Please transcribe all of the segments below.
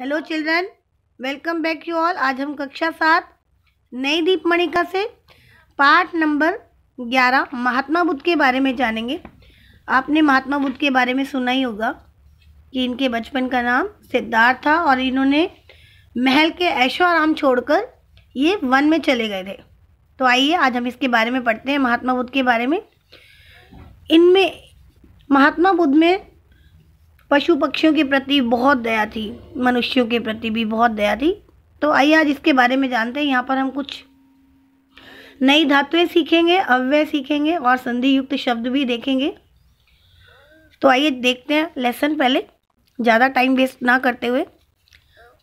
hello children welcome back you all आज हम कक्षा सात नई दीप मणिका से पाठ नंबर ग्यारह महात्मा बुद्ध के बारे में जानेंगे आपने महात्मा बुद्ध के बारे में सुना ही होगा कि इनके बचपन का नाम सिद्धार्थ था और इन्होंने महल के ऐशो आराम छोड़कर ये वन में चले गए थे तो आइए आज हम इसके बारे में पढ़ते हैं महात्मा बुद्ध के बारे में इनमें महात्मा बुद्ध में पशु पक्षियों के प्रति बहुत दया थी मनुष्यों के प्रति भी बहुत दया थी तो आइए आज इसके बारे में जानते हैं यहाँ पर हम कुछ नई धातुएं सीखेंगे अव्यय सीखेंगे और संधि युक्त शब्द भी देखेंगे तो आइए देखते हैं लेसन पहले ज़्यादा टाइम वेस्ट ना करते हुए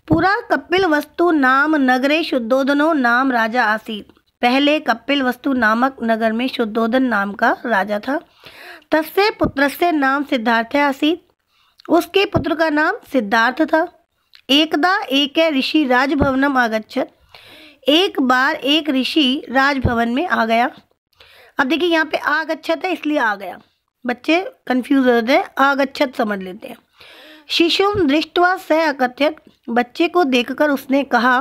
पूरा कपिल वस्तु नाम नगरे शुद्धोधनो नाम राजा आसीत पहले कपिल वस्तु नामक नगर में शुद्धोधन नाम का राजा था तस्य से नाम सिद्धार्थ आसीत उसके पुत्र का नाम सिद्धार्थ था एकदा एक ऋषि राजभवनम आगच्छत एक बार एक ऋषि राजभवन में आ गया अब देखिए यहाँ पे आगच्छत है इसलिए आ गया बच्चे कंफ्यूज होते हैं आगच्छत समझ लेते हैं शिशुम दृष्टवा स अकथ्यत बच्चे को देखकर उसने कहा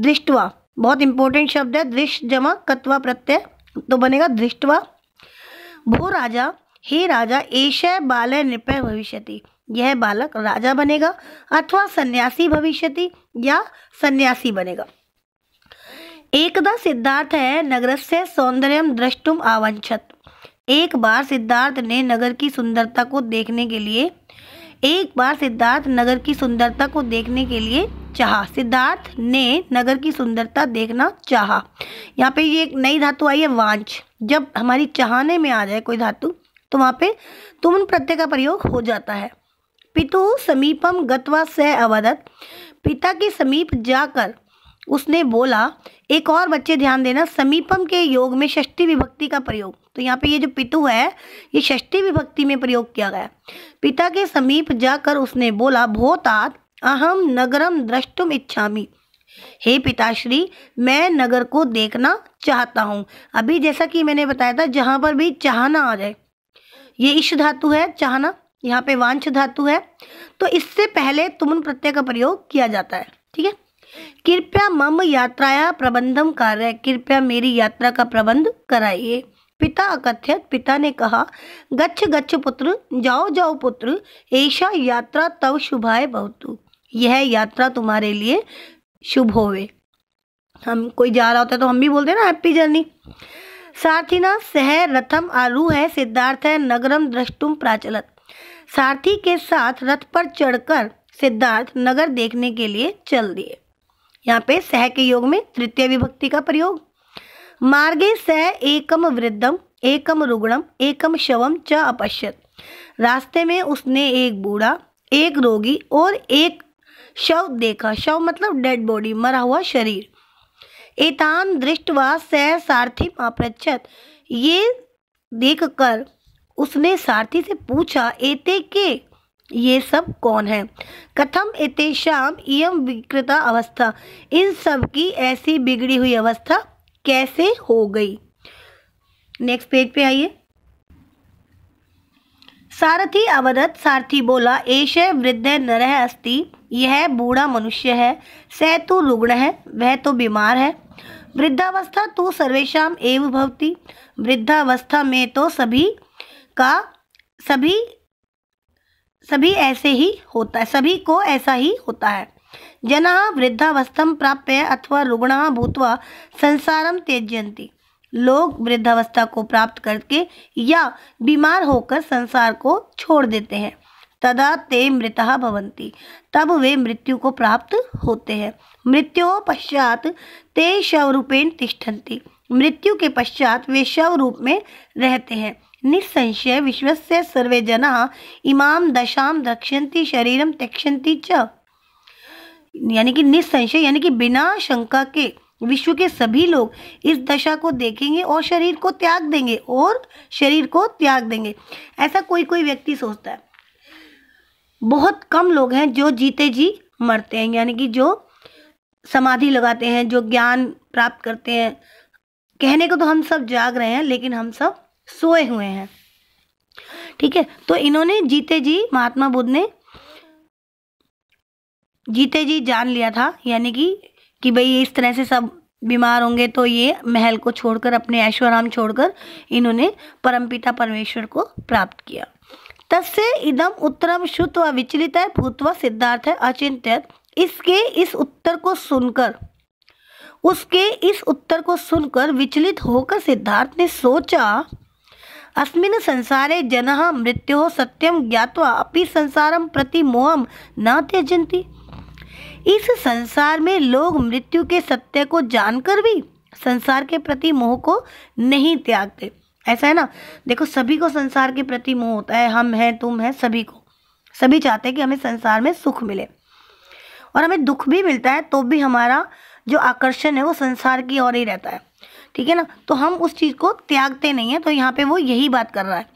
दृष्टवा बहुत इंपॉर्टेंट शब्द है दृष्ट जमा कत्वा प्रत्यय तो बनेगा दृष्टवा भो राजा हे राजा एश बाल नृपय भविष्यति यह बालक राजा बनेगा अथवा सन्यासी भविष्यति या सन्यासी बनेगा एकदा सिद्धार्थ है नगर से सौंदर्य दृष्टुम आवंछत एक बार सिद्धार्थ ने नगर की सुंदरता को देखने के लिए एक बार सिद्धार्थ नगर की सुंदरता को देखने के लिए चाहा सिद्धार्थ ने नगर की सुंदरता देखना चाहा यहाँ पे ये एक नई धातु आई है वांछ जब हमारी चाहने में आ जाए कोई धातु तो वहाँ पे तुम प्रत्यय का प्रयोग हो जाता है पितु समीपम गत्वा सह अवदत पिता के समीप जाकर उसने बोला एक और बच्चे ध्यान देना समीपम के योग में षष्ठी विभक्ति का प्रयोग तो यहाँ पे ये जो पितु है ये षष्ठी विभक्ति में प्रयोग किया गया पिता के समीप जाकर उसने बोला भोतात अहम नगरम द्रष्टुम इच्छामी हे पिताश्री मैं नगर को देखना चाहता हूँ अभी जैसा कि मैंने बताया था जहाँ पर भी चाहना आ जाए ये इष्ट धातु है चाहना यहाँ पे वांछ धातु है तो इससे पहले तुमन प्रत्यय का प्रयोग किया जाता है ठीक है कृपया मम यात्राया प्रबंधम कार्य कृपया मेरी यात्रा का प्रबंध कराइए पिता अकथ्यत पिता ने कहा गच्छ गच्छ पुत्र जाओ जाओ पुत्र ऐसा यात्रा तव शुभाय बहुतु यह यात्रा तुम्हारे लिए शुभ होवे हम कोई जा रहा होता है तो हम भी बोलते हैं ना हैप्पी जर्नी साथ ही ना सह रथम आरूह है सिद्धार्थ है नगरम दृष्टुम प्राचलत सारथी के साथ रथ पर चढ़कर सिद्धार्थ नगर देखने के लिए चल दिए यहाँ पे सह के योग में तृतीय विभक्ति का प्रयोग मार्गे सह एकम वृद्धम एकम रुग्णम एकम शवम च अपश्यत रास्ते में उसने एक बूढ़ा एक रोगी और एक शव देखा शव मतलब डेड बॉडी मरा हुआ शरीर एतान दृष्टवा सह सारथी अपृत ये देखकर उसने सारथी से पूछा एते के ये सब कौन है कथम एतेषाम इम विकृता अवस्था इन सब की ऐसी बिगड़ी हुई अवस्था कैसे हो गई नेक्स्ट पेज पे आइए सारथी अवदत सारथी बोला एश वृद्ध नर अस्ति यह बूढ़ा मनुष्य है सह तो रुग्ण है वह तो बीमार है वृद्धावस्था तो सर्वेशा एवं भवती वृद्धावस्था में तो सभी का सभी सभी ऐसे ही होता है सभी को ऐसा ही होता है जना वृद्धावस्थम प्राप्य अथवा रुग्ण भूतवा संसारम त्यजयंती लोग वृद्धावस्था को प्राप्त करके या बीमार होकर संसार को छोड़ देते हैं तदा ते मृतः भवंती तब वे मृत्यु को प्राप्त होते हैं मृत्यु पश्चात ते शवरूपेण तिष्ठन्ति मृत्यु के पश्चात वे शव रूप में रहते हैं निसंशय विश्व से सर्वे जना इमाम दशाम रक्षन्ति शरीरम त्यक्षन्ति च यानी कि निसंशय यानी कि बिना शंका के विश्व के सभी लोग इस दशा को देखेंगे और शरीर को त्याग देंगे और शरीर को त्याग देंगे ऐसा कोई कोई व्यक्ति सोचता है बहुत कम लोग हैं जो जीते जी मरते हैं यानी कि जो समाधि लगाते हैं जो ज्ञान प्राप्त करते हैं कहने को तो हम सब जाग रहे हैं लेकिन हम सब सोए हुए हैं ठीक है तो इन्होंने जीते जी महात्मा बुद्ध ने जीते जी जान लिया था यानी कि कि भाई इस तरह से सब बीमार होंगे तो ये महल को छोड़कर अपने ऐश्वराम छोड़कर इन्होंने परमपिता परमेश्वर को प्राप्त किया तस्से इदम उत्तरम शुद्ध व विचलित है भूतवा सिद्धार्थ है अचिंत्य इसके इस उत्तर को सुनकर उसके इस उत्तर को सुनकर विचलित होकर सिद्धार्थ ने सोचा अस्मिन संसारे जनः मृत्योः सत्यम ज्ञातवा अपि संसारम प्रति मोहम न त्यजंती इस संसार में लोग मृत्यु के सत्य को जानकर भी संसार के प्रति मोह को नहीं त्यागते ऐसा है ना देखो सभी को संसार के प्रति मोह होता है हम हैं तुम हैं सभी को सभी चाहते हैं कि हमें संसार में सुख मिले और हमें दुख भी मिलता है तो भी हमारा जो आकर्षण है वो संसार की ओर ही रहता है ठीक है ना तो हम उस चीज़ को त्यागते नहीं हैं तो यहाँ पे वो यही बात कर रहा है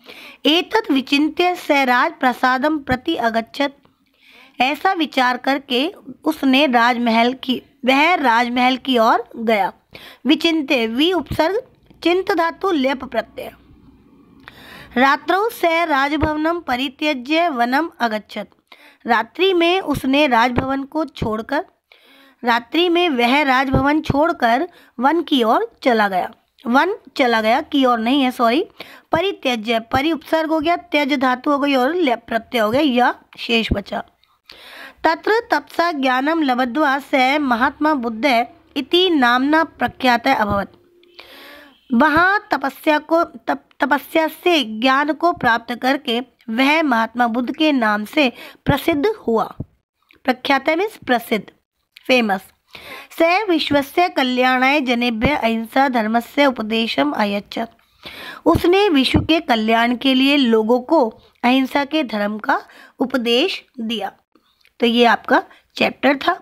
एतत विचिंत्य सहराज प्रसादम प्रति अगच्छत ऐसा विचार करके उसने राजमहल की वह राजमहल की ओर गया विचिंत्य वी उपसर्ग चिंत धातु लेप प्रत्यय रात्रो से राजभवनम परित्यज्य वनम अगच्छत रात्रि में उसने राजभवन को छोड़कर रात्रि में वह राजभवन छोड़कर वन की ओर चला गया वन चला गया की ओर नहीं है सॉरी परित्यज्य परि उपसर्ग हो गया त्यज धातु हो गई और प्रत्यय हो गया यह शेष बचा तत्र तपसा ज्ञानम लबद्वा स महात्मा बुद्ध इति नामना प्रख्यात अभवत वहाँ तपस्या को तप, तपस्या से ज्ञान को प्राप्त करके वह महात्मा बुद्ध के नाम से प्रसिद्ध हुआ प्रख्यात मीन्स प्रसिद्ध फेमस स विश्व कल्याणाय जनेभ्य अहिंसा धर्म से उपदेशम अयचत उसने विश्व के कल्याण के लिए लोगों को अहिंसा के धर्म का उपदेश दिया तो ये आपका चैप्टर था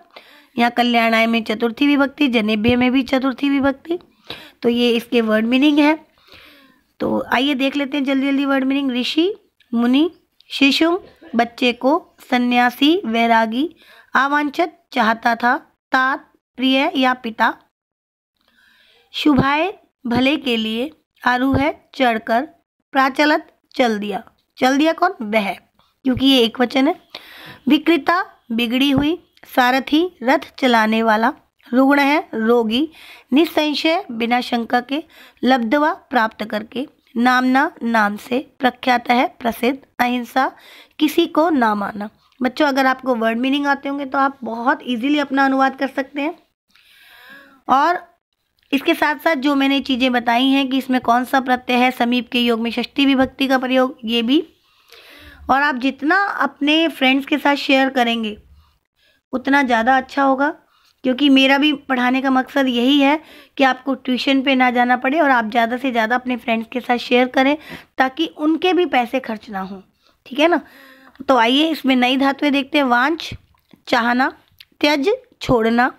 यहाँ कल्याणाय में चतुर्थी विभक्ति जनेभ्य में भी चतुर्थी विभक्ति तो ये इसके वर्ड मीनिंग है तो आइए देख लेते हैं जल्दी जल्दी वर्ड मीनिंग ऋषि मुनि शिशु बच्चे को सन्यासी वैरागी आवांछित चाहता था तात प्रिय या पिता शुभाए भले के लिए आरूह चढ़कर प्राचलत चल दिया चल दिया कौन वह क्योंकि ये एक वचन है विक्रेता बिगड़ी हुई सारथी रथ चलाने वाला रुग्ण है रोगी निसंशय बिना शंका के लब्धवा प्राप्त करके नामना नाम से प्रख्यात है प्रसिद्ध अहिंसा किसी को ना माना बच्चों अगर आपको वर्ड मीनिंग आते होंगे तो आप बहुत इजीली अपना अनुवाद कर सकते हैं और इसके साथ साथ जो मैंने चीज़ें बताई हैं कि इसमें कौन सा प्रत्यय है समीप के योग में षष्ठी विभक्ति का प्रयोग ये भी और आप जितना अपने फ्रेंड्स के साथ शेयर करेंगे उतना ज़्यादा अच्छा होगा क्योंकि मेरा भी पढ़ाने का मकसद यही है कि आपको ट्यूशन पे ना जाना पड़े और आप ज़्यादा से ज़्यादा अपने फ्रेंड्स के साथ शेयर करें ताकि उनके भी पैसे खर्च ना हों ठीक है ना तो आइए इसमें नई धातुएं देखते हैं वांछ चाहना त्यज छोड़ना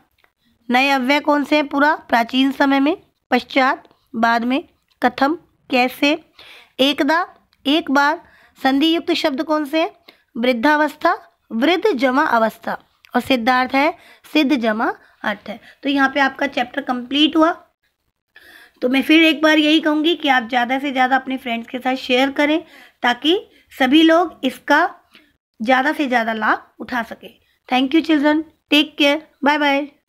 नए अव्यय कौन से हैं पूरा प्राचीन समय में पश्चात बाद में कथम कैसे एकदा एक बार संधि युक्त शब्द कौन से हैं वृद्धावस्था वृद्ध जमा अवस्था और सिद्धार्थ है सिद्ध जमा अर्थ है तो यहाँ पे आपका चैप्टर कंप्लीट हुआ तो मैं फिर एक बार यही कहूँगी कि आप ज़्यादा से ज़्यादा अपने फ्रेंड्स के साथ शेयर करें ताकि सभी लोग इसका ज़्यादा से ज़्यादा लाभ उठा सकें thank you children take care bye bye